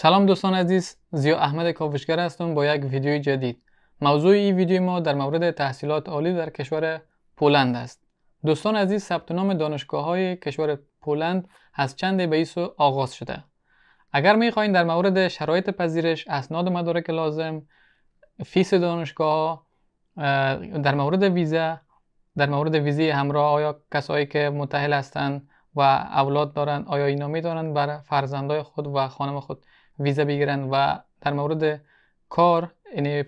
سلام دوستان عزیز زیا احمد کاوشگر هستم با یک ویدیو جدید موضوع این ویدیو ما در مورد تحصیلات عالی در کشور پولند است دوستان عزیز ثبت نام دانشگاه های کشور پولند از چند به ایسو آغاز شده اگر میخواین در مورد شرایط پذیرش اسناد مدارک لازم فیس دانشگاه در مورد ویزا در مورد ویزی همراه آیا کسایی که متحل هستند و اولاد دارند آیا اینا دارند برای فرزندای خود و خانم خود ویزا بگیرن و در مورد کار یعنی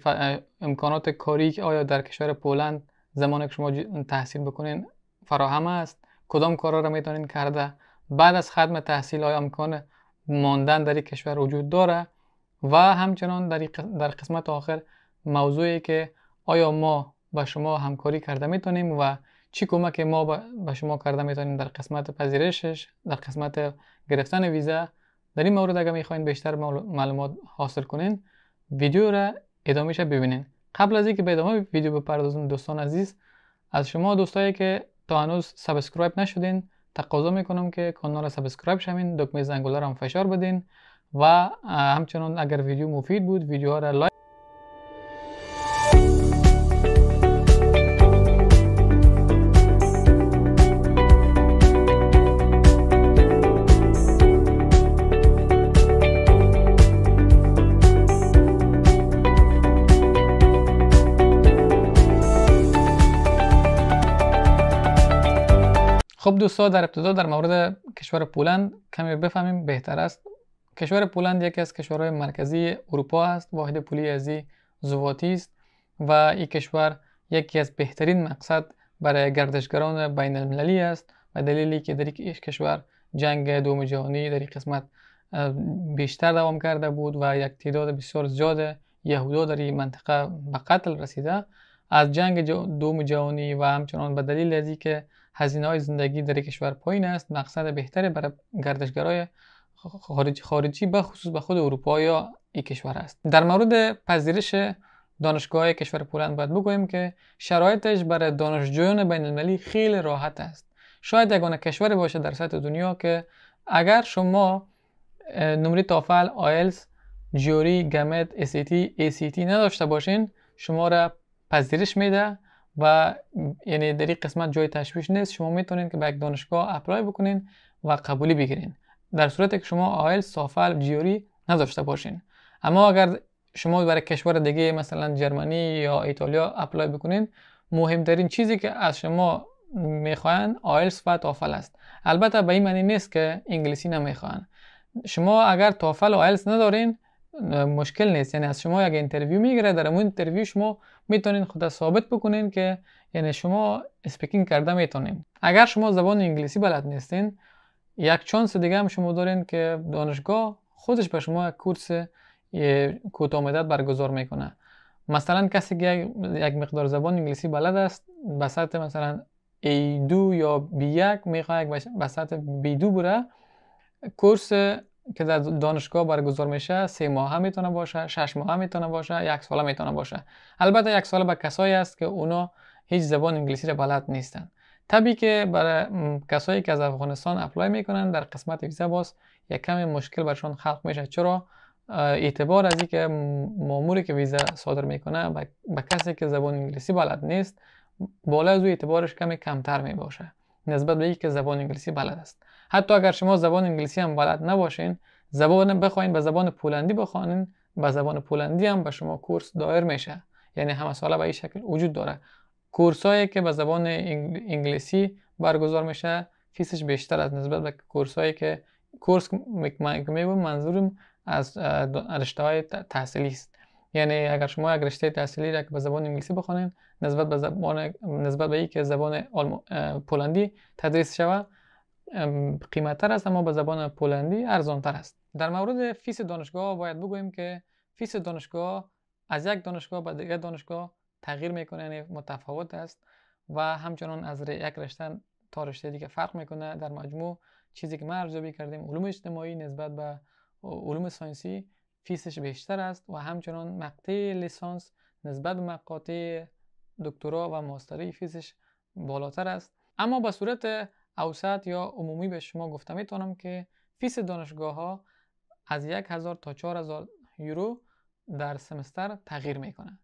امکانات کاری آیا در کشور پولند زمانی که شما تحصیل بکنین فراهم است کدام کارا را میتونین کرده بعد از ختم تحصیل آیا امکان ماندن در این کشور وجود داره و همچنان در, در قسمت آخر موضوعی که آیا ما با شما همکاری کرده میتونیم و چی کمک ما به شما کرده میتونیم در قسمت پذیرشش در قسمت گرفتن ویزا در این مورد اگر میخواین بیشتر معلومات حاصل کنین ویدیو را ادامهش ببینین قبل از اینکه به ادامه ویدیو بپردازم دوستان عزیز از شما دوستایی که تا هنوز سبسکرایب نشدین تقاضا میکنم که کانال را سابسکرایب شوین دکمه زنگوله را هم فشار بدین و همچنان اگر ویدیو مفید بود ویدیوها را لایک خب دوستان در ابتدا در مورد کشور پولند کمی بفهمیم بهتر است کشور پولند یکی از کشورهای مرکزی اروپا است واحد پولی ازی زواتی است و این کشور یکی از بهترین مقصد برای گردشگران بین المللی است و دلیلی که در این کشور جنگ دوم جهانی در این قسمت بیشتر دوام کرده بود و یک تعداد بسیار زیاد یهودا در این منطقه به قتل رسیده از جنگ دوم جهانی و همچنان به دلیل که هزینه های زندگی در کشور پایین است مقصد بهتری برای گردشگرای خارجی، خارجی به خصوص به خود اروپا یا این کشور است در مورد پذیرش دانشگاه کشور پولند باید بگویم که شرایطش برای دانشجویان بین المللی خیلی راحت است شاید یگانه کشوری باشه در سطح دنیا که اگر شما نمره تافل آیلز جوری، گمت اسیتی ACT نداشته باشین شما را پذیرش میده و یعنی در این قسمت جای تشویش نیست شما میتونید که به یک دانشگاه اپلای بکنین و قبولی بگیرین در صورتی که شما آیل سافل جیوری نداشته باشین اما اگر شما برای کشور دیگه مثلا جرمنی یا ایتالیا اپلای بکنین مهمترین چیزی که از شما میخواین آیلس و تافل است البته به این معنی نیست که انگلیسی نمیخواین شما اگر تافل و آیلس ندارین مشکل نیست یعنی از شما یک اینترویو میگیره در اون اینترویو شما میتونین خود ثابت بکنین که یعنی شما اسپیکینگ کرده میتونین اگر شما زبان انگلیسی بلد نیستین یک چانس دیگه هم شما دارین که دانشگاه خودش به شما یک کورس کوتاه مدت برگزار میکنه مثلا کسی که یک مقدار زبان انگلیسی بلد است به سطح مثلا A2 یا B1 میخواه به سطح B2 بره کورس که در دانشگاه برگزار میشه سه ماه هم میتونه باشه شش ماه هم میتونه باشه یک ساله میتونه باشه البته یک ساله به کسایی است که اونا هیچ زبان انگلیسی را بلد نیستن طبیعی که برای کسایی که از افغانستان اپلای میکنن در قسمت ویزا باز یک کم مشکل برشون خلق میشه چرا اعتبار از اینکه ماموری که ویزا صادر میکنه به کسی که زبان انگلیسی بلد نیست بالا از اعتبارش کمی کمتر میباشه نسبت به اینکه که زبان انگلیسی بلد است حتی اگر شما زبان انگلیسی هم بلد نباشین زبان بخواین به زبان پولندی بخوانین به زبان پولندی هم به شما کورس دایر میشه یعنی همه ساله به این شکل وجود داره کورس هایی که به زبان انگلیسی برگزار میشه فیسش بیشتر از نسبت به کورس هایی که کورس میگم منظورم از رشته های تحصیلی است یعنی اگر شما یک رشته تحصیلی را که به زبان انگلیسی بخونین نسبت به زبان نسبت به ای زبان پولندی تدریس شود قیمتتر است اما به زبان پولندی تر است در مورد فیس دانشگاه باید بگوییم که فیس دانشگاه از یک دانشگاه به دیگر دانشگاه تغییر میکنه یعنی متفاوت است و همچنان از یک رشته تا رشته دیگه فرق میکنه در مجموع چیزی که ما ارزیابی کردیم علوم اجتماعی نسبت به علوم ساینسی فیسش بیشتر است و همچنان مقطع لیسانس نسبت به مقاطع دکترا و ماستری فیسش بالاتر است اما به صورت اوسط یا عمومی به شما گفتم میتونم که فیس دانشگاه ها از یک هزار تا چهار هزار یورو در سمستر تغییر میکنه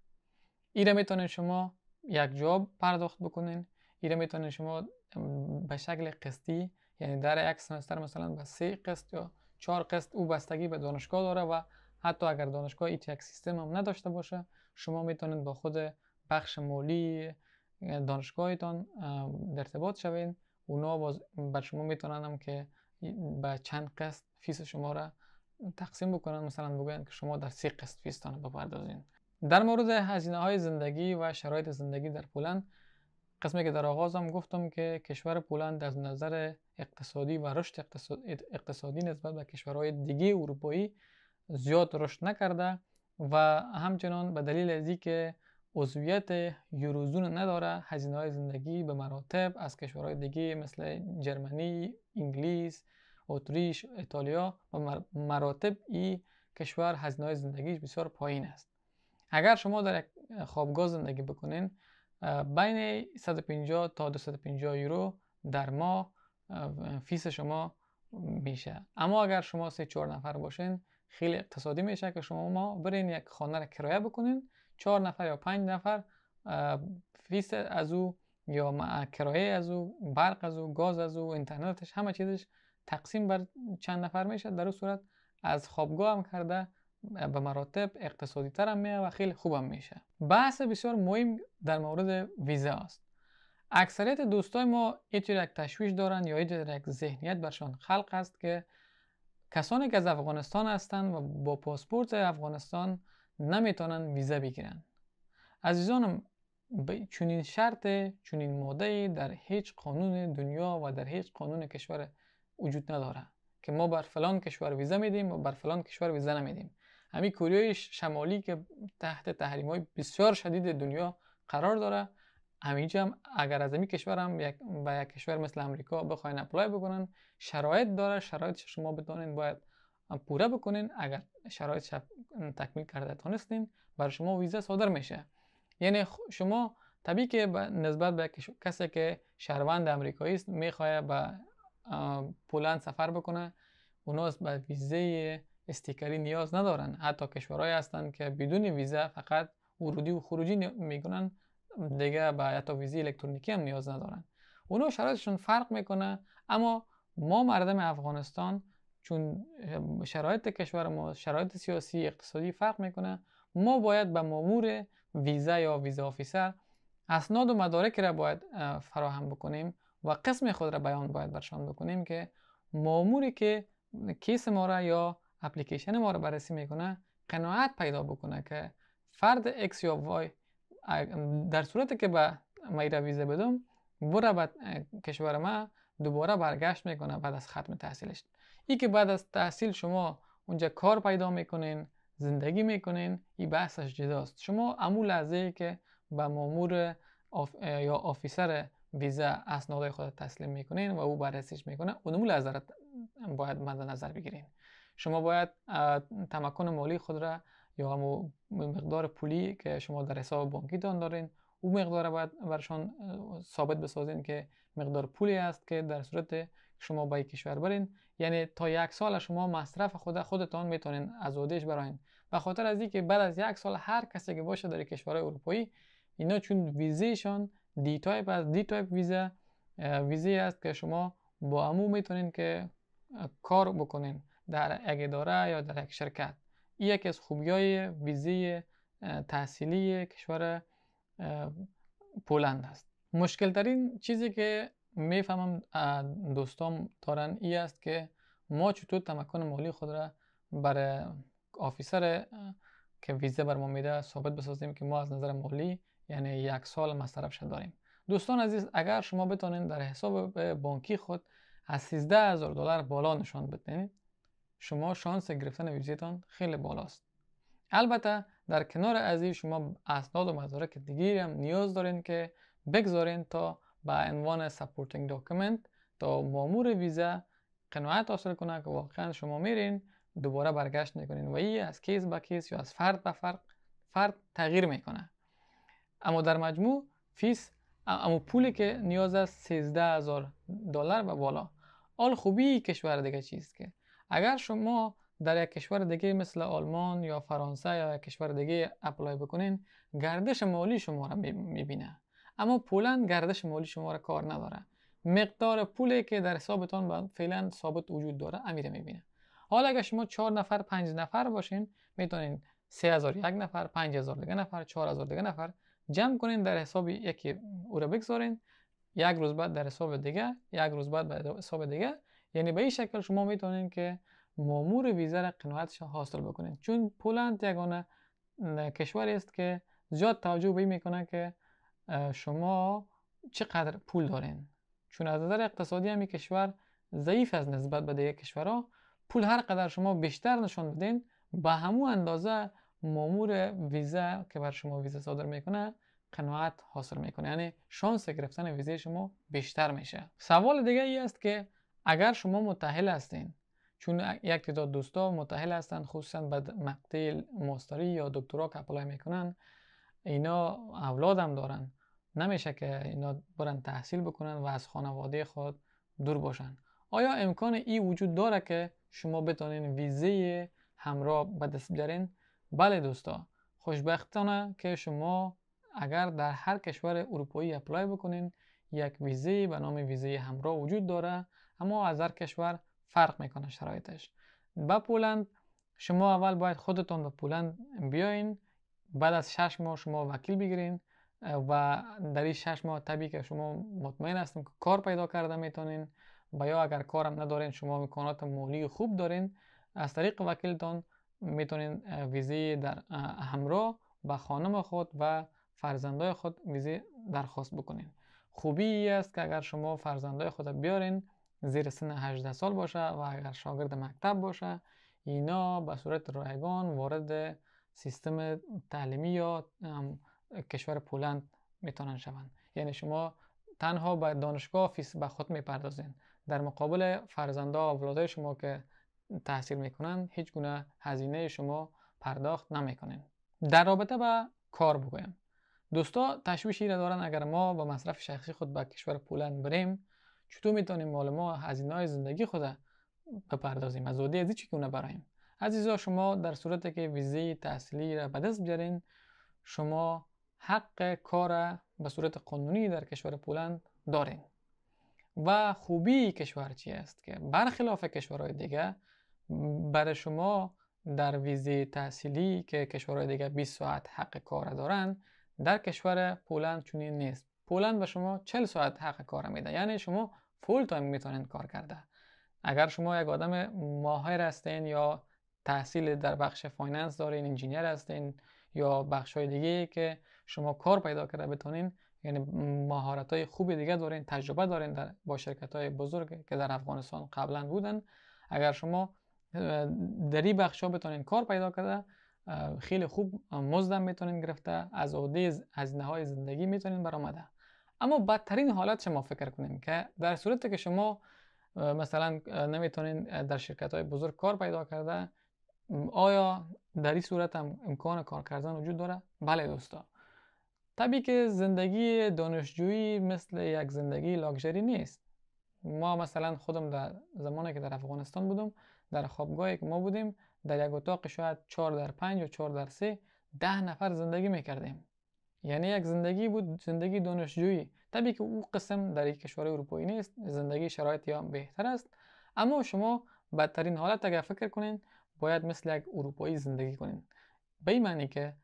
ایره میتونین شما یک جاب پرداخت بکنین ایره میتونین شما به شکل قسطی یعنی در یک سمستر مثلا به سه قسط یا چهار قسط او بستگی به دانشگاه داره و حتی اگر دانشگاه ایت یک سیستم هم نداشته باشه شما میتونید با خود بخش مالی دانشگاهتان در ارتباط شوید اونا باز بر شما میتونن که به چند قسط فیس شما را تقسیم بکنن مثلا بگن که شما در سی قسط فیستان بپردازین در مورد هزینه های زندگی و شرایط زندگی در پولند قسمی که در آغاز هم گفتم که کشور پولند از نظر اقتصادی و رشد اقتصادی نسبت به کشورهای دیگه اروپایی زیاد رشد نکرده و همچنان به دلیل از که عضویت یوروزون نداره هزینه های زندگی به مراتب از کشورهای دیگه مثل جرمنی، انگلیس، اتریش، ایتالیا و مراتب ای کشور هزینه های زندگیش بسیار پایین است اگر شما در یک خوابگاه زندگی بکنین بین 150 تا 250 یورو در ماه فیس شما میشه اما اگر شما سه چهار نفر باشین خیلی اقتصادی میشه که شما ما برین یک خانه را کرایه بکنین چهار نفر یا پنج نفر فیس از او یا کرایه از او برق از او گاز از او اینترنتش همه چیزش تقسیم بر چند نفر میشه در او صورت از خوابگاه هم کرده به مراتب اقتصادی تر هم میه و خیلی هم میشه بحث بسیار مهم در مورد ویزا است اکثریت دوستای ما یک یک تشویش دارن یا یک ذهنیت برشان خلق است که کسانی که از افغانستان هستند و با پاسپورت افغانستان نمیتونن ویزا بگیرن عزیزانم به چنین شرط چنین ماده در هیچ قانون دنیا و در هیچ قانون کشور وجود نداره که ما بر فلان کشور ویزا میدیم و بر فلان کشور ویزا نمیدیم همین کره شمالی که تحت تحریم های بسیار شدید دنیا قرار داره همینجا هم اگر از این کشور یک کشور مثل امریکا بخواین اپلای بکنن شرایط داره شرایط شما بدانید باید پوره بکنین اگر شرایط تکمیل کرده تونستین بر شما ویزا صادر میشه یعنی شما طبیعی که نسبت به کسی که شهروند امریکایی است میخواد به پولند سفر بکنه اونا به ویزه استیکری نیاز ندارن حتی کشورهایی هستند که بدون ویزا فقط ورودی و خروجی میکنن دیگه به حتی ویزه الکترونیکی هم نیاز ندارن اونا شرایطشون فرق میکنه اما ما مردم افغانستان چون شرایط کشور ما شرایط سیاسی اقتصادی فرق میکنه ما باید به مامور ویزا یا ویزا آفیسر اسناد و مدارک را باید فراهم بکنیم و قسم خود را بیان باید برشان بکنیم که ماموری که کیس ما را یا اپلیکیشن ما را بررسی میکنه قناعت پیدا بکنه که فرد اکس یا وای در صورت که به میرا ویزا بدم بره به کشور ما دوباره برگشت میکنه بعد از ختم تحصیلش که بعد از تحصیل شما اونجا کار پیدا میکنین زندگی میکنین این بحثش جداست شما امو لحظه که به مامور یا آفیسر ویزا اسنادهای خود تسلیم میکنین و او بررسیش میکنه اونمو لحظه باید مد نظر بگیرین شما باید تمکن مالی خود را یا همو مقدار پولی که شما در حساب دان دارین او مقدار باید برشان ثابت بسازین که مقدار پولی است که در صورت شما به کشور برین یعنی تا یک سال شما مصرف خود خودتان میتونین از اودش براین و خاطر از اینکه بعد از یک سال هر کسی که باشه در کشور اروپایی اینا چون ویزیشان دی تایپ از دی تایپ ویزا ویزی است که شما با امو میتونین که کار بکنین در یک اداره یا در یک شرکت این یکی از خوبی های ویزی تحصیلی کشور پولند است مشکل ترین چیزی که میفهمم دوستان دارن ای است که ما چطور تمکن مالی خود را بر آفیسر که ویزه بر ما میده ثابت بسازیم که ما از نظر مالی یعنی یک سال مصرف داریم دوستان عزیز اگر شما بتانین در حساب بانکی خود از 13 هزار دلار بالا نشان بدین شما شانس گرفتن ویزیتان خیلی بالاست البته در کنار از شما اسناد و مدارک دیگری هم نیاز دارین که بگذارین تا به عنوان سپورتینگ داکومنت تا مامور ویزا قناعت حاصل کنه که واقعا شما میرین دوباره برگشت میکنین و ای از کیس با کیس یا از فرد به فرد فرد تغییر میکنه اما در مجموع فیس اما پولی که نیاز است 13 هزار دلار و بالا آل خوبی کشور دیگه چیست که اگر شما در یک کشور دیگه مثل آلمان یا فرانسه یا یک کشور دیگه اپلای بکنین گردش مالی شما را میبینه اما پولا گردش مالی شما را کار نداره مقدار پولی که در حسابتان فعلا ثابت وجود داره امیره میبینه حالا اگر شما چهار نفر پنج نفر باشین میتونین سه هزار یک نفر هزار دیگه نفر هزار دیگه نفر جمع کنین در حساب یکی او را بگذارین یک روز بعد در حساب دیگه یک روز بعد در حساب دیگه یعنی به این شکل شما میتونین که مامور ویزا را قناعتش حاصل بکنین چون پولند یگانه کشوری است که زیاد توجه به میکنه که شما چقدر پول دارین چون از نظر اقتصادی همی کشور ضعیف از نسبت به دیگه کشورها پول هر قدر شما بیشتر نشان بدین به همون اندازه مامور ویزا که بر شما ویزا صادر میکنه قناعت حاصل میکنه یعنی شانس گرفتن ویزه شما بیشتر میشه سوال دیگه ای است که اگر شما متحل هستین چون یک تعداد دوستا متحل هستن خصوصا به مقطع ماستری یا دکترا که اپلای میکنن اینا اولادم دارن نمیشه که اینا برن تحصیل بکنن و از خانواده خود دور باشن آیا امکان ای وجود داره که شما بتونین ویزه همراه به دست بیارین بله دوستا خوشبختانه که شما اگر در هر کشور اروپایی اپلای بکنین یک ویزه به نام ویزه همراه وجود داره اما از هر کشور فرق میکنه شرایطش به پولند شما اول باید خودتان به پولند بیاین بعد از شش ماه شما وکیل بگیرین و در این شش ماه طبیعی که شما مطمئن هستم که کار پیدا کرده میتونین و یا اگر کارم ندارین شما امکانات مالی خوب دارین از طریق وکیلتان میتونین ویزه در همراه با خانم خود و فرزندای خود ویزه درخواست بکنین خوبی است که اگر شما فرزندای خود بیارین زیر سن 18 سال باشه و اگر شاگرد مکتب باشه اینا به صورت رایگان وارد سیستم تعلیمی یا کشور پولند میتونن شوند یعنی شما تنها به دانشگاه فیس به خود میپردازین در مقابل فرزنده و اولادای شما که تحصیل میکنن هیچ گونه هزینه شما پرداخت نمیکنین در رابطه با کار بگویم دوستا تشویشی را دارن اگر ما با مصرف شخصی خود به کشور پولند بریم چطور میتونیم مال ما هزینه های زندگی خود بپردازیم از زودی از چی گونه برایم عزیزا شما در صورت که ویزه تحصیلی را به دست بیارین شما حق کار به صورت قانونی در کشور پولند دارین و خوبی کشور چی است که برخلاف کشورهای دیگه برای شما در ویزه تحصیلی که کشورهای دیگه 20 ساعت حق کار دارن در کشور پولند چنین نیست پولند به شما 40 ساعت حق کار میده یعنی شما فول تایم میتونین کار کرده اگر شما یک آدم ماهر هستین یا تحصیل در بخش فایننس دارین انجینیر هستین یا بخش های دیگه که شما کار پیدا کرده بتونین یعنی مهارت های خوب دیگه دارین تجربه دارین در با شرکت های بزرگ که در افغانستان قبلا بودن اگر شما در این بخش ها بتونین کار پیدا کرده خیلی خوب مزدم میتونین گرفته از اودیز، از نهای زندگی میتونین برامده اما بدترین حالت شما فکر کنیم که در صورت که شما مثلا نمیتونین در شرکت های بزرگ کار پیدا کرده آیا در این صورت هم امکان کار کردن وجود داره؟ بله دوستا طبیعی که زندگی دانشجویی مثل یک زندگی لاکچری نیست ما مثلا خودم در زمانی که در افغانستان بودم در خوابگاهی که ما بودیم در یک اتاق شاید 4 در 5 یا 4 در 3 ده نفر زندگی میکردیم یعنی یک زندگی بود زندگی دانشجویی طبیعی که او قسم در یک کشور اروپایی نیست زندگی شرایط یا بهتر است اما شما بدترین حالت اگر فکر کنین باید مثل یک اروپایی زندگی کنین به این معنی که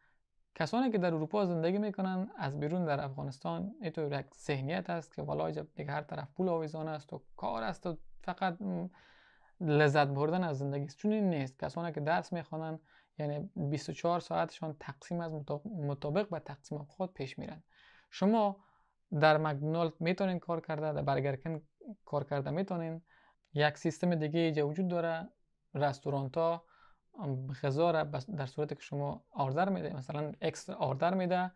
کسانی که در اروپا زندگی میکنن از بیرون در افغانستان ایتو یک ذهنیت است که والا دیگه هر طرف پول آویزان است و کار است و فقط لذت بردن از زندگی است چون این نیست کسانی که درس میخوانن یعنی 24 ساعتشان تقسیم از مطابق به تقسیم خود پیش میرن شما در مکدونالد میتونین کار کرده در برگرکن کار کرده میتونین یک سیستم دیگه وجود داره رستوران ها غذا را در صورت که شما آردر میده مثلا اکس آردر میده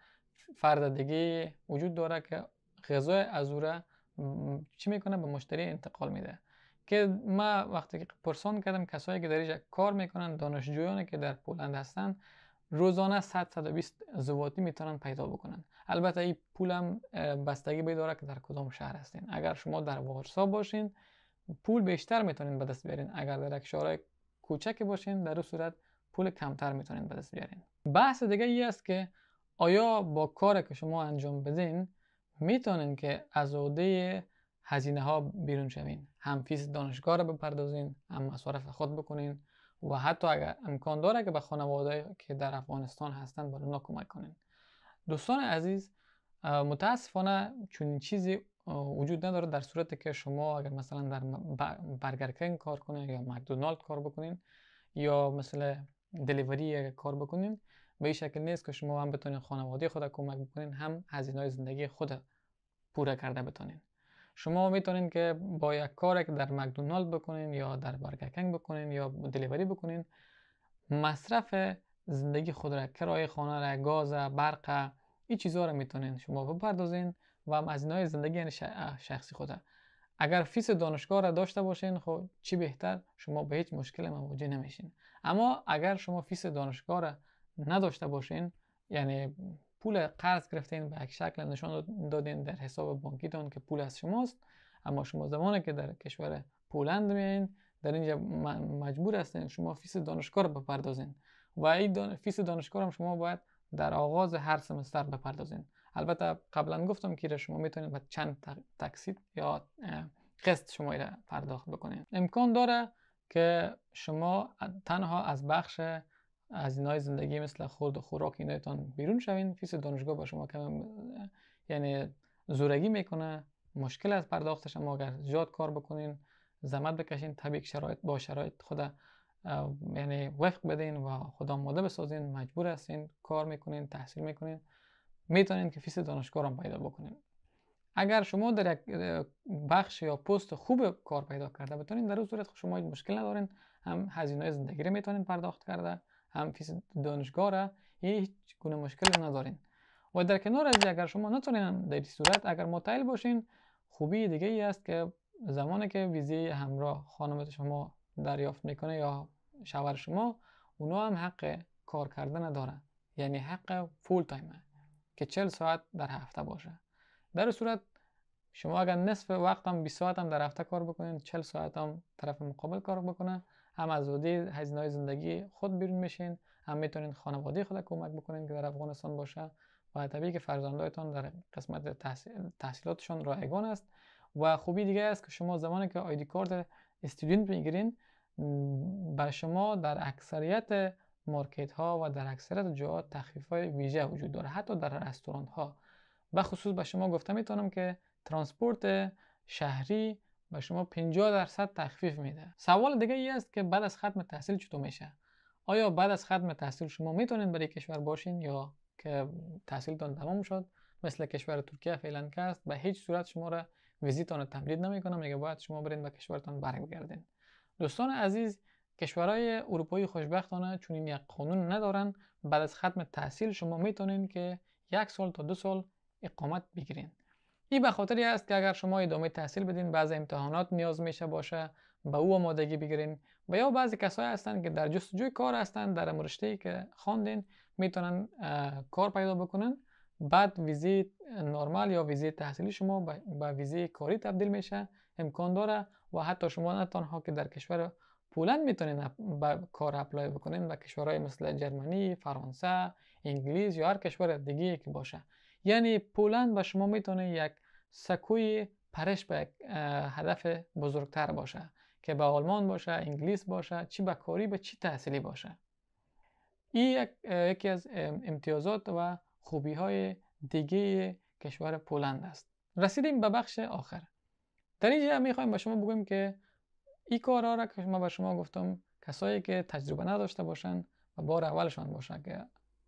فرد دیگه وجود داره که غذای از او چی میکنه به مشتری انتقال میده که ما وقتی که پرسان کردم کسایی که در اینجا کار میکنن دانشجویانی که در پولند هستن روزانه 100 120 زواتی میتونن پیدا بکنن البته این پولم بستگی به که در کدام شهر هستین اگر شما در وارسا باشین پول بیشتر میتونین به دست بیارین اگر در کوچک باشین در اون صورت پول کمتر میتونین به دست بیارین بحث دیگه ای است که آیا با کار که شما انجام بدین میتونین که از عهده هزینه ها بیرون شوین هم فیس دانشگاه رو بپردازین هم مصارف خود بکنین و حتی اگر امکان داره که به خانواده که در افغانستان هستن برای کمک کنین دوستان عزیز متاسفانه چون چیزی وجود نداره در صورت که شما اگر مثلا در برگرکنگ کار کنین یا مکدونالد کار بکنین یا مثل دلیوری کار بکنین به این شکل نیست که شما هم بتونین خانواده خود کمک بکنین هم هزینه های زندگی خود پوره کرده بتونین شما میتونین که با یک کاری که در مکدونالد بکنین یا در برگرکنگ بکنین یا دلیوری بکنین مصرف زندگی خود را کرایه خانه را گاز برق این چیزها را میتونین شما بپردازین و هم زندگی یعنی شخصی خودم اگر فیس دانشگاه را داشته باشین خب چی بهتر شما به هیچ مشکل مواجه نمیشین اما اگر شما فیس دانشگاه را نداشته باشین یعنی پول قرض گرفتین به یک شکل نشان دادین در حساب بانکیتون که پول از شماست اما شما زمانی که در کشور پولند میین در اینجا مجبور هستین شما فیس دانشگاه را بپردازین و این فیس دانشگاه هم شما باید در آغاز هر سمستر بپردازین البته قبلا گفتم که شما میتونید با چند تکسید یا قسط شما را پرداخت بکنید امکان داره که شما تنها از بخش از اینای زندگی مثل خورد و خوراک اینایتان بیرون شوین فیس دانشگاه با شما کم یعنی زورگی میکنه مشکل از پرداختش اما اگر زیاد کار بکنین زحمت بکشین طبیعی شرایط با شرایط خود یعنی وفق بدین و خدا ماده بسازین مجبور هستین کار میکنین تحصیل میکنین میتونید که فیس دانشگاه را پیدا بکنید اگر شما در یک بخش یا پست خوب کار پیدا کرده بتونید در اون صورت شما هیچ مشکل ندارین هم هزینه زندگی رو میتونید پرداخت کرده هم فیس دانشگاه را هیچ گونه مشکل ندارین و در کنار از اگر شما نتونین در صورت اگر متعیل باشین خوبی دیگه ای است که زمانی که ویزه همراه خانم شما دریافت میکنه یا شوهر شما اونا هم حق کار کردن داره یعنی حق فول تایمه که 40 ساعت در هفته باشه در صورت شما اگر نصف وقت هم 20 ساعت هم در هفته کار بکنین 40 ساعت هم طرف مقابل کار بکنه هم از ودی هزینه زندگی خود بیرون میشین هم میتونین خانواده خود کمک بکنین که در افغانستان باشه و طبیعی که فرزندایتون در قسمت تحصیلاتشان رایگان است و خوبی دیگه است که شما زمانی که آیدی کارت استودنت میگیرین بر شما در اکثریت مارکت ها و در اکثر جا تخفیف های ویژه وجود داره حتی در رستوران ها به خصوص به شما گفته میتونم که ترانسپورت شهری به شما 50 درصد تخفیف میده سوال دیگه ای است که بعد از ختم تحصیل چطور میشه آیا بعد از ختم تحصیل شما میتونین برای کشور باشین یا که تحصیلتان تمام شد مثل کشور ترکیه فعلا که است به هیچ صورت شما را ویزیتان تمدید نمیکنم میگه باید شما برین به کشورتان برگردین دوستان عزیز کشورهای اروپایی خوشبختانه چون این یک قانون ندارن بعد از ختم تحصیل شما میتونین که یک سال تا دو سال اقامت بگیرین این به خاطری است که اگر شما ادامه تحصیل بدین بعض امتحانات نیاز میشه باشه به با او آمادگی بگیرین و یا بعضی کسایی هستند که در جستجوی کار هستن در رشته که خواندین میتونن کار پیدا بکنن بعد ویزی نرمال یا ویزی تحصیلی شما به ویزه کاری تبدیل میشه امکان داره و حتی شما نه تنها که در کشور پولند میتونین با کار اپلای بکنین به کشورهای مثل جرمنی، فرانسه، انگلیس یا هر کشور دیگه که باشه یعنی پولند به شما میتونه یک سکوی پرش به هدف بزرگتر باشه که به آلمان باشه، انگلیس باشه، چی به کاری به چی تحصیلی باشه این یکی از امتیازات و خوبی های دیگه کشور پولند است رسیدیم به بخش آخر در اینجا میخوایم به شما بگویم که کارا را که ما به شما گفتم کسایی که تجربه نداشته باشند و بار اولشان باشه که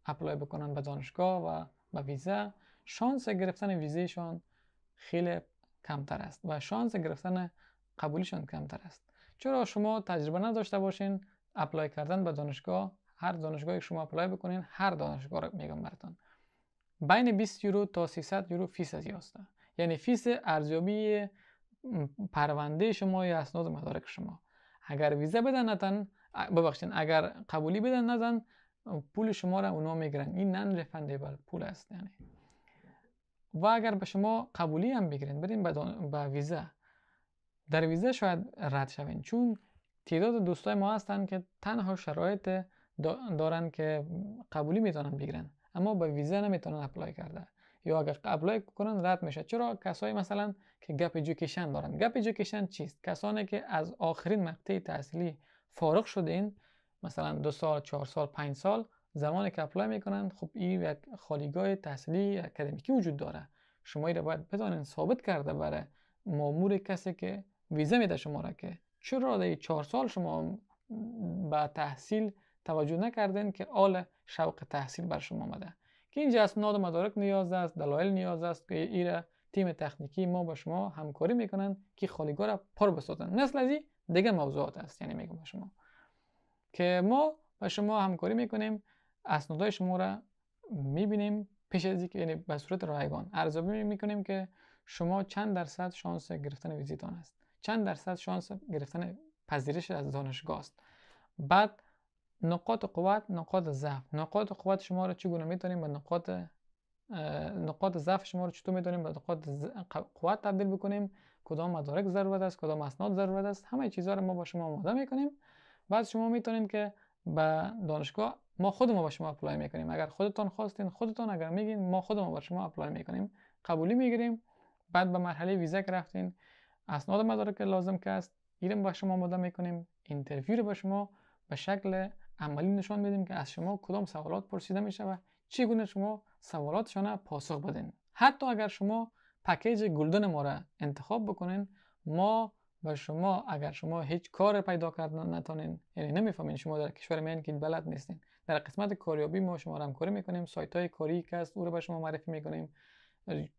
اپلای بکنن به دانشگاه و به ویزا شانس گرفتن ویزیشان خیلی کمتر است و شانس گرفتن قبولیشان کمتر است چرا شما تجربه نداشته باشین اپلای کردن به دانشگاه هر دانشگاهی شما اپلای بکنین هر دانشگاه رو میگم براتون بین 20 یورو تا 300 یورو فیس از یاسته یعنی فیس ارزیابی پرونده شما یا اسناد مدارک شما اگر ویزه بدن نتن ببخشید اگر قبولی بدن نزن پول شما را اونا میگیرن این نن بر پول است یعنی و اگر به شما قبولی هم بگیرین برین به ویزه در ویزه شاید رد شوین چون تعداد دوستای ما هستن که تنها شرایط دارن که قبولی میتونن بگیرن اما به ویزه نمیتونن اپلای کرده یا اگر قبلای کنن رد میشه چرا کسایی مثلا که گپ ایجوکیشن دارن گپ ایجوکیشن چیست کسانی که از آخرین مقطع تحصیلی فارغ شدین مثلا دو سال چهار سال پنج سال زمانی که اپلای میکنن خب این یک خالیگاه تحصیلی اکادمیکی وجود داره شما را باید بزنین ثابت کرده برای مامور کسی که ویزه میده شما را که چرا در چهار سال شما به تحصیل توجه نکردین که آل شوق تحصیل بر شما آمده که اینجا و مدارک نیاز است دلایل نیاز است که ایره تیم تکنیکی ما با شما همکاری میکنن که خالیگاه را پر بسازن مثل از دیگه موضوعات است یعنی میگم شما که ما با شما همکاری میکنیم اسنادهای شما را میبینیم پیش از اینکه یعنی به صورت رایگان ارزیابی میکنیم که شما چند درصد شانس گرفتن ویزیتان است چند درصد شانس گرفتن پذیرش از دانشگاه است بعد نقاط قوت نقاط ضعف نقاط قوت شما رو چگونه میتونیم به نقاط نقاط ضعف شما رو چطور میتونیم به نقاط قوت تبدیل بکنیم کدام مدارک ضرورت است کدام اسناد ضرورت است همه چیزها رو ما با شما آماده میکنیم بعد شما میتونیم که به دانشگاه ما خود ما با شما اپلای میکنیم اگر خودتان خواستین خودتان اگر میگین ما خود ما با شما اپلای میکنیم قبولی میگیریم بعد به مرحله ویزا که رفتین اسناد مدارک لازم که است ایرم با شما آماده میکنیم اینترویو رو با شما به شکل عملی نشان بدیم که از شما کدام سوالات پرسیده میشه و چگونه شما سوالاتشان پاسخ بدین حتی اگر شما پکیج گلدن ما را انتخاب بکنین ما به شما اگر شما هیچ کار پیدا کردن نتانین یعنی نمیفهمین شما در کشور ما که بلد نیستین در قسمت کاریابی ما شما را همکاری میکنیم سایت های کاری که هست او رو به شما معرفی میکنیم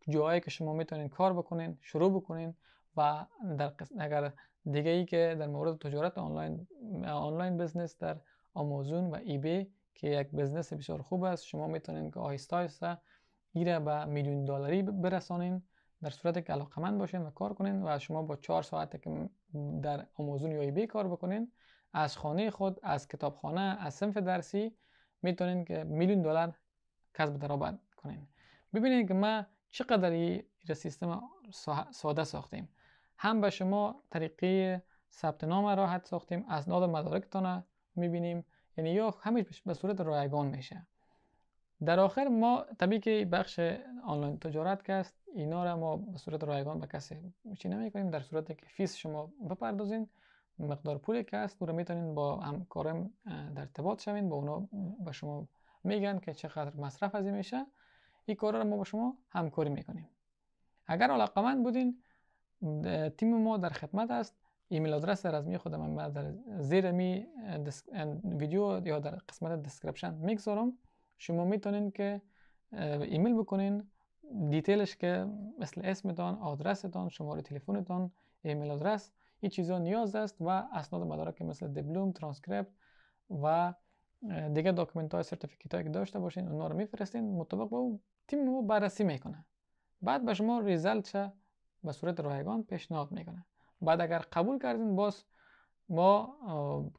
جایی که شما میتونین کار بکنین شروع بکنین و در قسمت اگر دیگه ای که در مورد تجارت آنلاین آنلاین بزنس در آمازون و ای بی که یک بزنس بسیار خوب است شما میتونید که آهسته آهسته ایره به میلیون دلاری برسانین در صورت که علاقمند باشین و کار کنین و شما با چهار ساعت که در آمازون یا ای بی کار بکنین از خانه خود از کتابخانه از صنف درسی میتونین که میلیون دلار کسب درآمد کنین ببینید که ما چقدر این سیستم ساده ساختیم هم به شما طریقه ثبت نام راحت ساختیم اسناد مدارکتان میبینیم یعنی یا همش به صورت رایگان میشه در آخر ما طبیعی که بخش آنلاین تجارت که است اینا را ما به صورت رایگان به کسی چی نمی در صورتی که فیس شما بپردازین مقدار پولی که است او را میتونین با همکارم در ارتباط شوین با اونا به شما میگن که چقدر مصرف از میشه این کار را ما با شما همکاری میکنیم اگر علاقمند بودین تیم ما در خدمت است ایمیل آدرس رزمی خودم من در زیر می ویدیو یا در قسمت دسکریپشن میگذارم شما میتونین که ایمیل بکنین دیتیلش که مثل اسمتان آدرستان شماره تلفنتان ایمیل آدرس این چیزا نیاز است و اسناد مدارک مثل دبلوم، ترانسکریپت و دیگه داکومنت های سرتیفیکیت که داشته باشین اونها رو میفرستین مطابق با تیم ما بررسی میکنه بعد به شما ریزلت به صورت رایگان پیشنهاد میکنه بعد اگر قبول کردین باز ما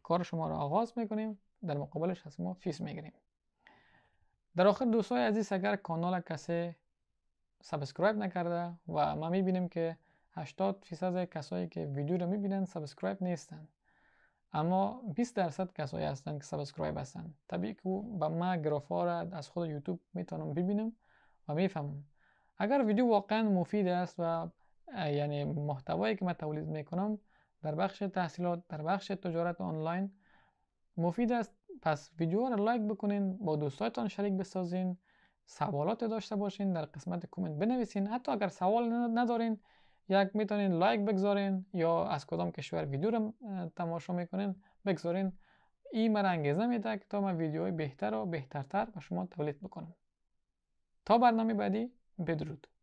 کار شما را آغاز میکنیم در مقابلش از ما فیس میگیریم در آخر دوستای عزیز اگر کانال کسی سبسکرایب نکرده و ما میبینیم که 80 فیصد کسایی که ویدیو رو میبینن سبسکرایب نیستن اما 20 درصد کسایی هستند که سبسکرایب هستند طبیعی که با ما ها را از خود یوتیوب میتونم ببینم و میفهمم اگر ویدیو واقعا مفید است و یعنی محتوایی که من تولید میکنم در بخش تحصیلات در بخش تجارت آنلاین مفید است پس ویدیو را لایک بکنین با دوستایتان شریک بسازین سوالات داشته باشین در قسمت کومنت بنویسین حتی اگر سوال ندارین یک میتونین لایک بگذارین یا از کدام کشور ویدیو را تماشا میکنین بگذارین این مرا انگیزه میده که تا من ویدیوهای بهتر و بهترتر به شما تولید بکنم تا برنامه بعدی بدرود